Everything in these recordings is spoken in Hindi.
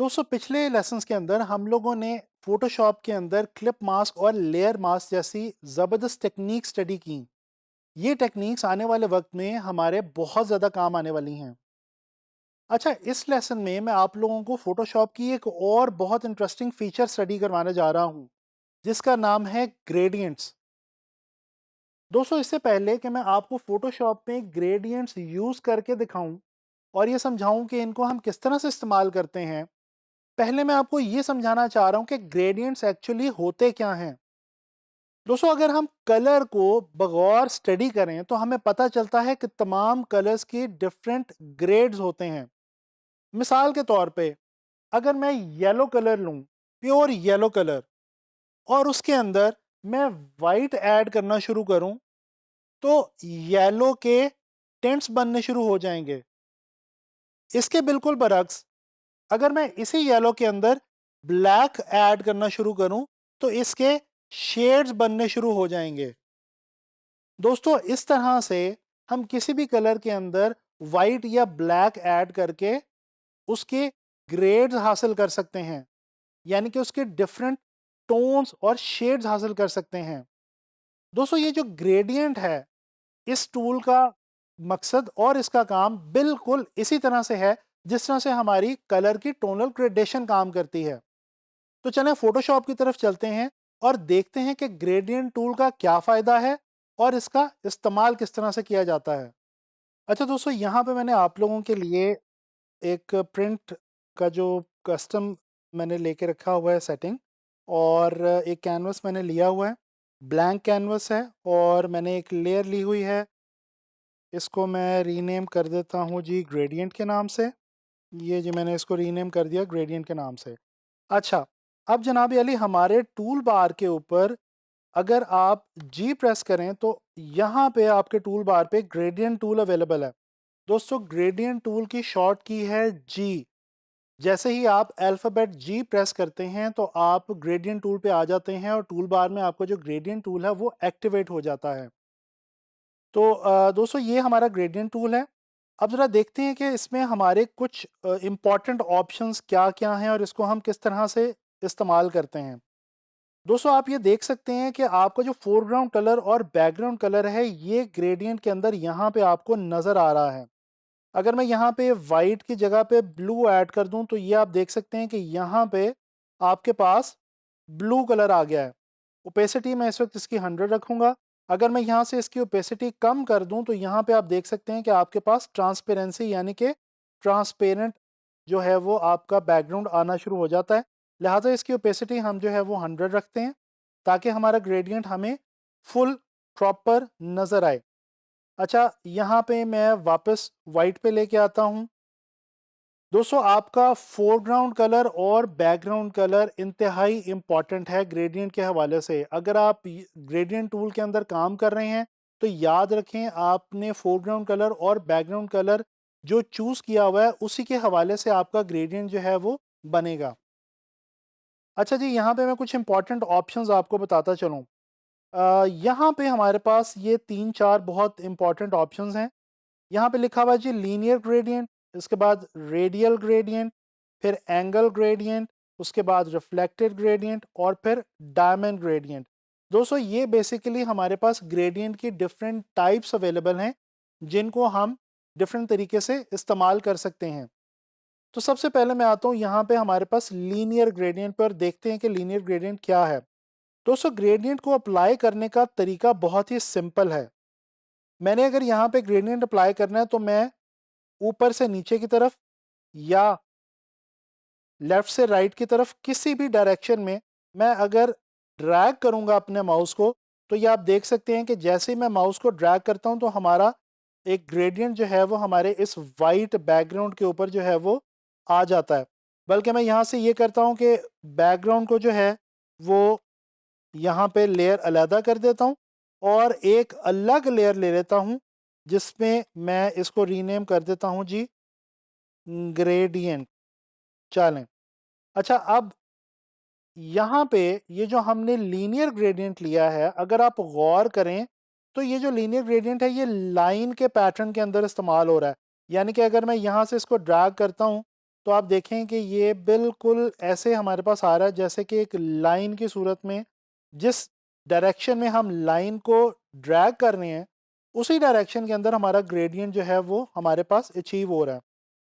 दोस्तों पिछले लेसन के अंदर हम लोगों ने फोटोशॉप के अंदर क्लिप मास्क और लेयर मास्क जैसी ज़बरदस्त टेक्निक स्टडी की ये टेक्निक्स आने वाले वक्त में हमारे बहुत ज़्यादा काम आने वाली हैं अच्छा इस लेसन में मैं आप लोगों को फोटोशॉप की एक और बहुत इंटरेस्टिंग फीचर स्टडी करवाने जा रहा हूँ जिसका नाम है ग्रेडियंट्स दोस्तों इससे पहले कि मैं आपको फोटोशॉप में ग्रेडियंट्स यूज़ करके दिखाऊं और ये समझाऊं कि इनको हम किस तरह से इस्तेमाल करते हैं पहले मैं आपको ये समझाना चाह रहा हूँ कि ग्रेडियंट्स एक्चुअली होते क्या हैं दोस्तों अगर हम कलर को बगौर स्टडी करें तो हमें पता चलता है कि तमाम कलर्स के डिफरेंट ग्रेड्स होते हैं मिसाल के तौर पे अगर मैं येलो कलर लूँ प्योर येलो कलर और उसके अंदर मैं वाइट ऐड करना शुरू करूँ तो येलो के टेंट्स बनने शुरू हो जाएंगे इसके बिल्कुल बरक्स अगर मैं इसी येलो के अंदर ब्लैक ऐड करना शुरू करूं तो इसके शेड्स बनने शुरू हो जाएंगे दोस्तों इस तरह से हम किसी भी कलर के अंदर वाइट या ब्लैक ऐड करके उसके ग्रेड्स हासिल कर सकते हैं यानी कि उसके डिफरेंट टोन्स और शेड्स हासिल कर सकते हैं दोस्तों ये जो ग्रेडियंट है इस टूल का मकसद और इसका काम बिल्कुल इसी तरह से है जिस तरह से हमारी कलर की टोनल ग्रेडेशन काम करती है तो चलें फोटोशॉप की तरफ चलते हैं और देखते हैं कि ग्रेडियंट टूल का क्या फ़ायदा है और इसका इस्तेमाल किस तरह से किया जाता है अच्छा दोस्तों यहाँ पे मैंने आप लोगों के लिए एक प्रिंट का जो कस्टम मैंने लेके रखा हुआ है सेटिंग और एक कैनवस मैंने लिया हुआ है ब्लैंक कैनवस है और मैंने एक लेयर ली हुई है इसको मैं रीनेम कर देता हूँ जी ग्रेडियंट के नाम से ये जी मैंने इसको रीनेम कर दिया ग्रेडियंट के नाम से अच्छा अब जनाब अली हमारे टूल बार के ऊपर अगर आप जी प्रेस करें तो यहाँ पे आपके टूल बार पे ग्रेडियंट टूल अवेलेबल है दोस्तों ग्रेडियंट टूल की शॉर्ट की है जी जैसे ही आप अल्फ़ाबेट जी प्रेस करते हैं तो आप ग्रेडियंट टूल पे आ जाते हैं और टूल बार में आपका जो ग्रेडियंट टूल है वो एक्टिवेट हो जाता है तो दोस्तों ये हमारा ग्रेडियंट टूल है अब ज़रा देखते हैं कि इसमें हमारे कुछ इम्पॉर्टेंट ऑप्शंस क्या क्या हैं और इसको हम किस तरह से इस्तेमाल करते हैं दोस्तों आप ये देख सकते हैं कि आपका जो फोरग्राउंड कलर और बैकग्राउंड कलर है ये ग्रेडियंट के अंदर यहाँ पे आपको नज़र आ रहा है अगर मैं यहाँ पे वाइट की जगह पे ब्लू ऐड कर दूँ तो ये आप देख सकते हैं कि यहाँ पे आपके पास ब्लू कलर आ गया है ओपेसिटी मैं इस वक्त इसकी हंड्रेड रखूँगा अगर मैं यहाँ से इसकी ओपेसिटी कम कर दूँ तो यहाँ पे आप देख सकते हैं कि आपके पास ट्रांसपेरेंसी यानी कि ट्रांसपेरेंट जो है वो आपका बैकग्राउंड आना शुरू हो जाता है लिहाजा इसकी ओपेसिटी हम जो है वो हंड्रेड रखते हैं ताकि हमारा ग्रेडियंट हमें फुल प्रॉपर नज़र आए अच्छा यहाँ पे मैं वापस वाइट पे लेके आता हूँ दोस्तों आपका फोरग्राउंड कलर और बैकग्राउंड कलर इंतहाई इम्पॉर्टेंट है ग्रेडियंट के हवाले से अगर आप ग्रेडियंट टूल के अंदर काम कर रहे हैं तो याद रखें आपने फोरग्राउंड कलर और बैकग्राउंड कलर जो चूज़ किया हुआ है उसी के हवाले से आपका ग्रेडियंट जो है वो बनेगा अच्छा जी यहाँ पे मैं कुछ इंपॉर्टेंट ऑप्शंस आपको बताता चलूँ यहाँ पे हमारे पास ये तीन चार बहुत इंपॉर्टेंट ऑप्शंस हैं यहाँ पे लिखा हुआ जी लीनियर ग्रेडियंट इसके बाद रेडियल ग्रेडियंट फिर एंगल ग्रेडियंट उसके बाद रिफ्लेक्टेड ग्रेडियंट और फिर डायमंड ग्रेडियंट दोस्तों ये बेसिकली हमारे पास ग्रेडियंट की डिफरेंट टाइप्स अवेलेबल हैं जिनको हम डिफरेंट तरीके से इस्तेमाल कर सकते हैं तो सबसे पहले मैं आता हूँ यहाँ पे हमारे पास लीनियर ग्रेडियंट पर देखते हैं कि लीनियर ग्रेडियंट क्या है दोस्तों ग्रेडियंट को अप्लाई करने का तरीका बहुत ही सिंपल है मैंने अगर यहाँ पे ग्रेडियंट अप्लाई करना है तो मैं ऊपर से नीचे की तरफ या लेफ्ट से राइट की तरफ किसी भी डायरेक्शन में मैं अगर ड्रैग करूंगा अपने माउस को तो ये आप देख सकते हैं कि जैसे ही मैं माउस को ड्रैग करता हूं तो हमारा एक ग्रेडियंट जो है वो हमारे इस वाइट बैकग्राउंड के ऊपर जो है वो आ जाता है बल्कि मैं यहाँ से ये करता हूँ कि बैकग्राउंड को जो है वो यहाँ पे लेयर अलहदा कर देता हूँ और एक अलग लेयर ले लेता हूँ जिसमें मैं इसको रीनेम कर देता हूँ जी ग्रेडियंट चलें अच्छा अब यहाँ पे ये जो हमने लीनियर ग्रेडियंट लिया है अगर आप गौर करें तो ये जो लीनियर ग्रेडियंट है ये लाइन के पैटर्न के अंदर इस्तेमाल हो रहा है यानी कि अगर मैं यहाँ से इसको ड्रैग करता हूँ तो आप देखें कि ये बिल्कुल ऐसे हमारे पास आ रहा है जैसे कि एक लाइन की सूरत में जिस डायरेक्शन में हम लाइन को ड्रैग कर रहे हैं उसी डायरेक्शन के अंदर हमारा ग्रेडियंट जो है वो हमारे पास अचीव हो रहा है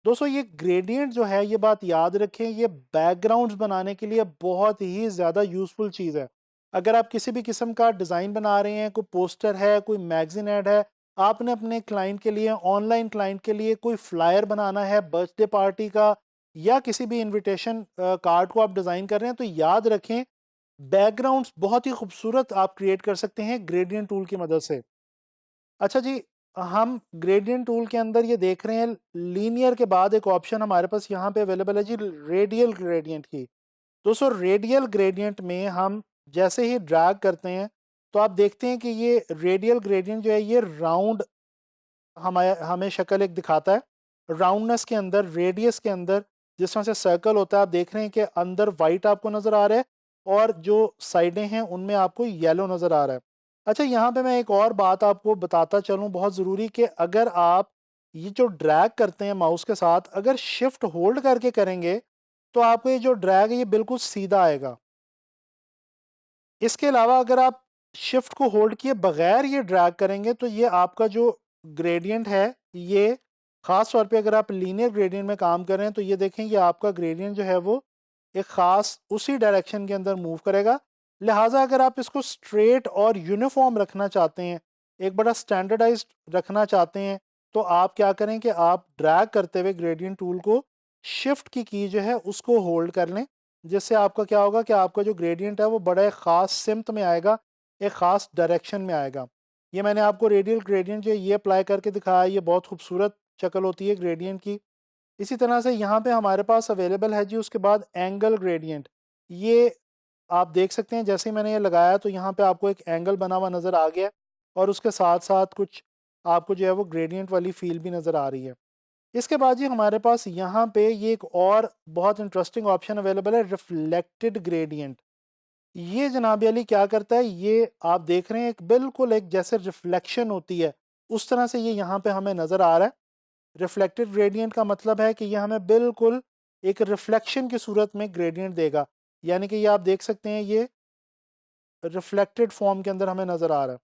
दोस्तों ये ग्रेडियंट जो है ये बात याद रखें ये बैकग्राउंड्स बनाने के लिए बहुत ही ज़्यादा यूज़फुल चीज़ है अगर आप किसी भी किस्म का डिज़ाइन बना रहे हैं कोई पोस्टर है कोई मैगजीन एड है आपने अपने क्लाइंट के लिए ऑनलाइन क्लाइंट के लिए कोई फ्लायर बनाना है बर्थडे पार्टी का या किसी भी इन्विटेशन कार्ड को आप डिज़ाइन कर रहे हैं तो याद रखें बैकग्राउंड्स बहुत ही खूबसूरत आप क्रिएट कर सकते हैं ग्रेडियंट टूल की मदद से अच्छा जी हम ग्रेडियंट टूल के अंदर ये देख रहे हैं लीनियर के बाद एक ऑप्शन हमारे पास यहाँ पे अवेलेबल है जी रेडियल ग्रेडियंट की दोस्तों रेडियल ग्रेडियंट में हम जैसे ही ड्रैग करते हैं तो आप देखते हैं कि ये रेडियल ग्रेडियंट जो है ये राउंड हमारे हमें शक्ल एक दिखाता है राउंडनेस के अंदर रेडियस के अंदर जिस तरह से सर्कल होता है आप देख रहे हैं कि अंदर वाइट आपको नज़र आ रहा है और जो साइडें हैं उनमें आपको येलो नज़र आ रहा है अच्छा यहाँ पे मैं एक और बात आपको बताता चलूँ बहुत ज़रूरी कि अगर आप ये जो ड्रैग करते हैं माउस के साथ अगर शिफ्ट होल्ड करके करेंगे तो आपको ये जो ड्रैग है ये बिल्कुल सीधा आएगा इसके अलावा अगर आप शिफ्ट को होल्ड किए बगैर ये ड्रैग करेंगे तो ये आपका जो ग्रेडियंट है ये ख़ास तौर पे अगर आप लीनियर ग्रेडियंट में काम कर रहे हैं तो ये देखें कि आपका ग्रेडियंट जो है वो एक ख़ास उसी डायरेक्शन के अंदर मूव करेगा लिहाजा अगर आप इसको स्ट्रेट और यूनिफॉर्म रखना चाहते हैं एक बड़ा स्टैंडर्डाइज रखना चाहते हैं तो आप क्या करें कि आप ड्रैग करते हुए ग्रेडियंट टूल को शिफ्ट की की जो है उसको होल्ड कर लें जिससे आपका क्या होगा कि आपका जो ग्रेडियंट है वो बड़ा एक ख़ास सिमत में आएगा एक ख़ास डायरेक्शन में आएगा ये मैंने आपको रेडियल ग्रेडियंट जो ये अप्लाई करके दिखाया ये बहुत खूबसूरत शक्ल होती है ग्रेडियंट की इसी तरह से यहाँ पे हमारे पास अवेलेबल है जी उसके बाद एंगल ग्रेडियंट ये आप देख सकते हैं जैसे ही मैंने ये लगाया तो यहाँ पे आपको एक एंगल बना हुआ नज़र आ गया और उसके साथ साथ कुछ आपको जो है वो ग्रेडियंट वाली फील भी नज़र आ रही है इसके बाद जी हमारे पास यहाँ पे ये एक और बहुत इंटरेस्टिंग ऑप्शन अवेलेबल है रिफ्लेक्टेड ग्रेडियंट ये जनाब अली क्या करता है ये आप देख रहे हैं एक बिल्कुल एक जैसे रिफ्लेक्शन होती है उस तरह से ये यहाँ पर हमें नज़र आ रहा है रिफ्लेक्टेड ग्रेडियंट का मतलब है कि ये हमें बिल्कुल एक रिफ्लेक्शन की सूरत में ग्रेडियंट देगा यानी कि ये आप देख सकते हैं ये रिफ्लेक्टेड फॉर्म के अंदर हमें नज़र आ रहा है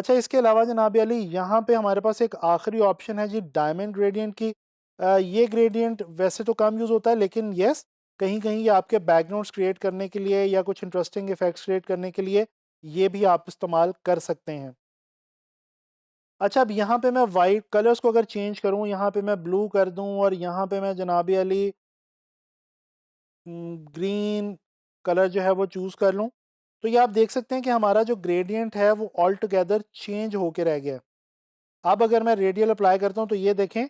अच्छा इसके अलावा जनाब अली यहाँ पे हमारे पास एक आखिरी ऑप्शन है जी डायमंड ग्रेडियंट की आ, ये ग्रेडियंट वैसे तो कम यूज़ होता है लेकिन येस कहीं कहीं ये आपके बैकग्राउंड्स क्रिएट करने के लिए या कुछ इंटरेस्टिंग इफेक्ट्स क्रिएट करने के लिए ये भी आप इस्तेमाल कर सकते हैं अच्छा अब यहाँ पे मैं वाइट कलर्स को अगर चेंज करूँ यहाँ पे मैं ब्लू कर दूँ और यहाँ पे मैं जनाब अली ग्रीन कलर जो है वो चूज़ कर लूँ तो ये आप देख सकते हैं कि हमारा जो ग्रेडियंट है वो ऑल टुगेदर चेंज होके रह गया अब अगर मैं रेडियल अप्लाई करता हूँ तो ये देखें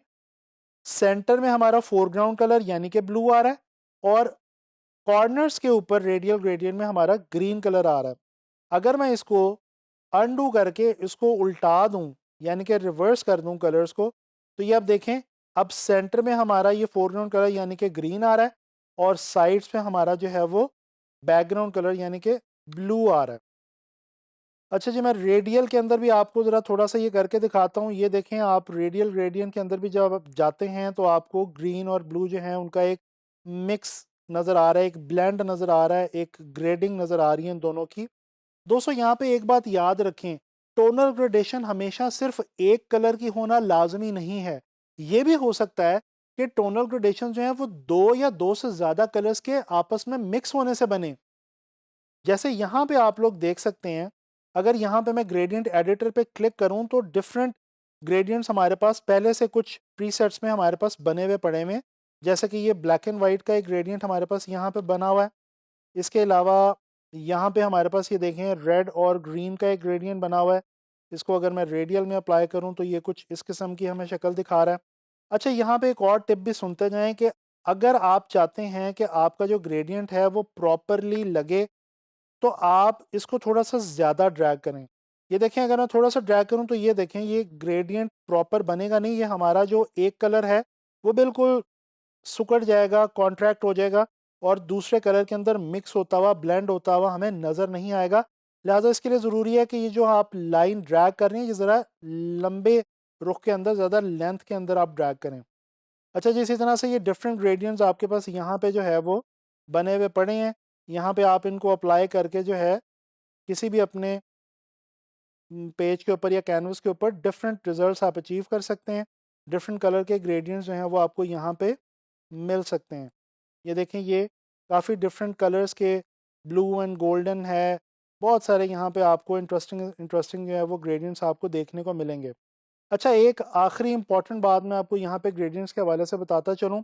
सेंटर में हमारा फोरग्राउंड कलर यानी कि ब्लू आ रहा है और कॉर्नर्स के ऊपर रेडियल ग्रेडियंट में हमारा ग्रीन कलर आ रहा है अगर मैं इसको अनडू करके इसको उल्टा दूँ यानी कि रिवर्स कर दूँ कलर्स को तो ये आप देखें अब सेंटर में हमारा ये फोरग्राउंड कलर यानी कि ग्रीन आ रहा है और साइड्स पे हमारा जो है वो बैकग्राउंड कलर यानी कि ब्लू आ रहा है अच्छा जी मैं रेडियल के अंदर भी आपको ज़रा थोड़ा सा ये करके दिखाता हूँ ये देखें आप रेडियल ग्रेडियंट के अंदर भी जब आप जाते हैं तो आपको ग्रीन और ब्लू जो है उनका एक मिक्स नज़र आ रहा है एक ब्लेंड नज़र आ रहा है एक ग्रेडिंग नज़र आ रही है दोनों की दोस्तों यहाँ पे एक बात याद रखें टोनल ग्रेडेशन हमेशा सिर्फ एक कलर की होना लाजमी नहीं है ये भी हो सकता है कि टोनल ग्रेडेशन जो है वो दो या दो से ज़्यादा कलर्स के आपस में मिक्स होने से बने जैसे यहाँ पे आप लोग देख सकते हैं अगर यहाँ पे मैं ग्रेडियंट एडिटर पे क्लिक करूँ तो डिफरेंट ग्रेडियंट्स हमारे पास पहले से कुछ प्रीसेट्स में हमारे पास बने हुए पड़े हुए जैसे कि ये ब्लैक एंड वाइट का एक ग्रेडियंट हमारे पास यहाँ पे बना हुआ है इसके अलावा यहाँ पे हमारे पास ये देखें रेड और ग्रीन का एक ग्रेडियंट बना हुआ है इसको अगर मैं रेडियल में अप्लाई करूँ तो ये कुछ इस किस्म की हमें शक्ल दिखा रहा है अच्छा यहाँ पे एक और टिप भी सुनते जाएं कि अगर आप चाहते हैं कि आपका जो ग्रेडियंट है वो प्रॉपरली लगे तो आप इसको थोड़ा सा ज़्यादा ड्रैग करें ये देखें अगर मैं थोड़ा सा ड्रैग करूँ तो ये देखें ये ग्रेडियंट प्रॉपर बनेगा नहीं ये हमारा जो एक कलर है वो बिल्कुल सुकड़ जाएगा कॉन्ट्रैक्ट हो जाएगा और दूसरे कलर के अंदर मिक्स होता हुआ ब्लेंड होता हुआ हमें नज़र नहीं आएगा लिहाजा इसके लिए ज़रूरी है कि ये जो आप लाइन ड्रैग कर रहे हैं ये ज़रा लंबे रुख के अंदर ज़्यादा लेंथ के अंदर आप ड्रैग करें अच्छा जी इसी तरह से ये डिफरेंट ग्रेडियंट्स आपके पास यहाँ पे जो है वो बने हुए पड़े हैं यहाँ पे आप इनको अप्लाई करके जो है किसी भी अपने पेज के ऊपर या कैनवस के ऊपर डिफरेंट रिजल्ट्स आप अचीव कर सकते हैं डिफरेंट कलर के ग्रेडियंट्स जो हैं वो आपको यहाँ पे मिल सकते हैं ये देखें ये काफ़ी डिफरेंट कलर्स के ब्लू एंड गोल्डन है बहुत सारे यहाँ पे आपको इंटरेस्टिंग इंटरेस्टिंग जो है वो ग्रेडियंट्स आपको देखने को मिलेंगे अच्छा एक आखिरी इंपॉर्टेंट बात मैं आपको यहाँ पे ग्रेडियंट्स के हवाले से बताता चलूँ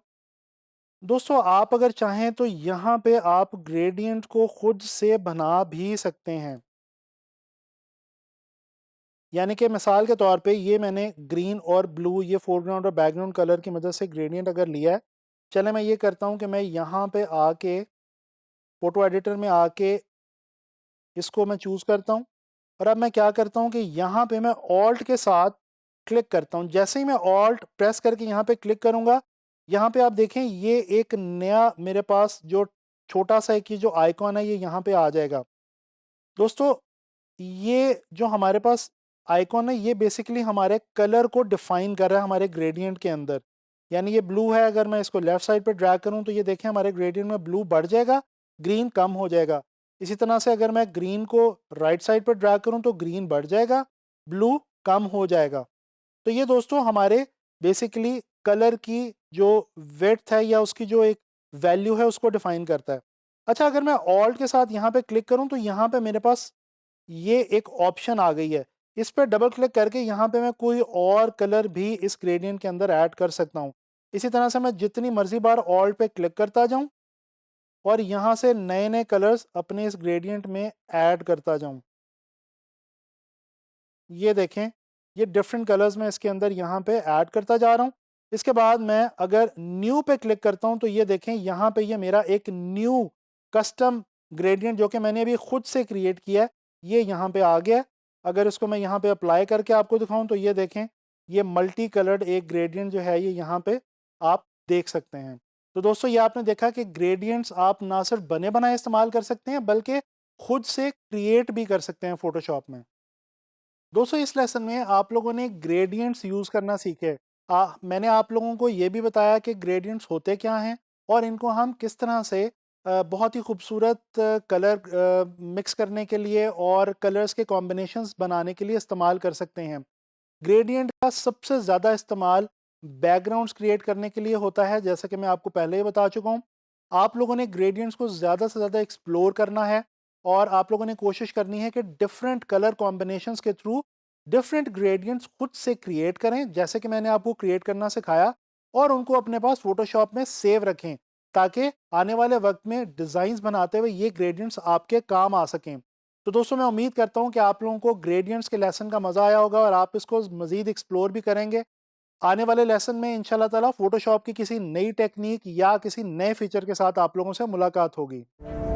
दोस्तों आप अगर चाहें तो यहाँ पे आप ग्रेडियंट को खुद से बना भी सकते हैं यानी कि मिसाल के तौर पे ये मैंने ग्रीन और ब्लू ये फोरग्राउंड और बैकग्राउंड कलर की मदद से ग्रेडियंट अगर लिया है चले मैं ये करता हूँ कि मैं यहाँ पे आके फोटो एडिटर में आके इसको मैं चूज़ करता हूँ और अब मैं क्या करता हूँ कि यहाँ पे मैं ऑल्ट के साथ क्लिक करता हूँ जैसे ही मैं ऑल्ट प्रेस करके यहाँ पे क्लिक करूँगा यहाँ पे आप देखें ये एक नया मेरे पास जो छोटा सा एक जो आइकॉन है ये यहाँ पे आ जाएगा दोस्तों ये जो हमारे पास आइकॉन है ये बेसिकली हमारे कलर को डिफाइन कर रहा है हमारे ग्रेडियंट के अंदर यानी ये ब्लू है अगर मैं इसको लेफ्ट साइड पर ड्रैग करूँ तो ये देखें हमारे ग्रेडियंट में ब्लू बढ़ जाएगा ग्रीन कम हो जाएगा इसी तरह से अगर मैं ग्रीन को राइट साइड पर ड्रैग करूँ तो ग्रीन बढ़ जाएगा ब्लू कम हो जाएगा तो ये दोस्तों हमारे बेसिकली कलर की जो वेथ है या उसकी जो एक वैल्यू है उसको डिफाइन करता है अच्छा अगर मैं ऑल्ट के साथ यहाँ पे क्लिक करूँ तो यहाँ पे मेरे पास ये एक ऑप्शन आ गई है इस पर डबल क्लिक करके यहाँ पे मैं कोई और कलर भी इस ग्रेडियंट के अंदर ऐड कर सकता हूँ इसी तरह से मैं जितनी मर्जी बार ऑल्ट पे क्लिक करता जाऊँ और यहाँ से नए नए कलर्स अपने इस ग्रेडियंट में ऐड करता जाऊँ ये देखें ये डिफरेंट कलर्स में इसके अंदर यहाँ पे ऐड करता जा रहा हूँ इसके बाद मैं अगर न्यू पे क्लिक करता हूँ तो ये देखें यहाँ पे ये मेरा एक न्यू कस्टम ग्रेडियंट जो कि मैंने अभी खुद से क्रिएट किया है ये यहाँ पे आ गया अगर इसको मैं यहाँ पे अप्लाई करके आपको दिखाऊँ तो ये देखें ये मल्टी कलर्ड एक ग्रेडियंट जो है ये यहाँ पे आप देख सकते हैं तो दोस्तों ये आपने देखा कि ग्रेडियंट्स आप ना सिर्फ बने बनाए इस्तेमाल कर सकते हैं बल्कि खुद से क्रिएट भी कर सकते हैं फोटोशॉप में दोस्तों इस लेसन में आप लोगों ने ग्रेडियंट्स यूज़ करना सीखे आ, मैंने आप लोगों को ये भी बताया कि ग्रेडियंट्स होते क्या हैं और इनको हम किस तरह से बहुत ही खूबसूरत कलर मिक्स करने के लिए और कलर्स के कॉम्बिनेशंस बनाने के लिए इस्तेमाल कर सकते हैं ग्रेडियंट का सबसे ज़्यादा इस्तेमाल बैकग्राउंड्स क्रिएट करने के लिए होता है जैसा कि मैं आपको पहले ही बता चुका हूँ आप लोगों ने ग्रेडियंट्स को ज़्यादा से ज़्यादा एक्सप्लोर करना है और आप लोगों ने कोशिश करनी है कि डिफरेंट कलर कॉम्बिनेशन के थ्रू डिफरेंट ग्रेडियंट्स खुद से क्रिएट करें जैसे कि मैंने आपको क्रिएट करना सिखाया और उनको अपने पास फोटोशॉप में सेव रखें ताकि आने वाले वक्त में डिज़ाइंस बनाते हुए ये ग्रेडियंट्स आपके काम आ सकें तो दोस्तों मैं उम्मीद करता हूँ कि आप लोगों को ग्रेडियंट्स के लेसन का मज़ा आया होगा और आप इसको मज़ीद एक्सप्लोर भी करेंगे आने वाले लेसन में इन ताला फोटोशॉप की किसी नई टेक्निक या किसी नए फीचर के साथ आप लोगों से मुलाकात होगी